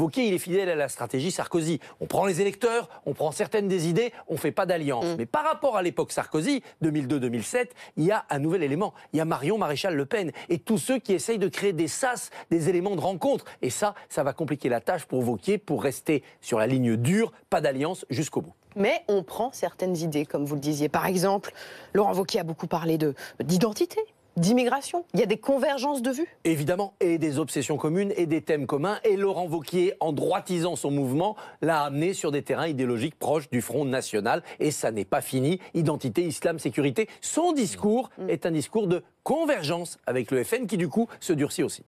Vauquier, il est fidèle à la stratégie Sarkozy. On prend les électeurs, on prend certaines des idées, on ne fait pas d'alliance. Mm. Mais par rapport à l'époque Sarkozy, 2002-2007, il y a un nouvel élément. Il y a Marion Maréchal Le Pen et tous ceux qui essayent de créer des sas, des éléments de rencontre. Et ça, ça va compliquer la tâche pour Vauquier pour rester sur la ligne dure, pas d'alliance jusqu'au bout mais on prend certaines idées, comme vous le disiez. Par exemple, Laurent Vauquier a beaucoup parlé d'identité d'immigration. Il y a des convergences de vues. Évidemment, et des obsessions communes et des thèmes communs. Et Laurent Vauquier, en droitisant son mouvement, l'a amené sur des terrains idéologiques proches du Front National. Et ça n'est pas fini. Identité, islam, sécurité. Son discours mm. est un discours de convergence avec le FN qui, du coup, se durcit aussi.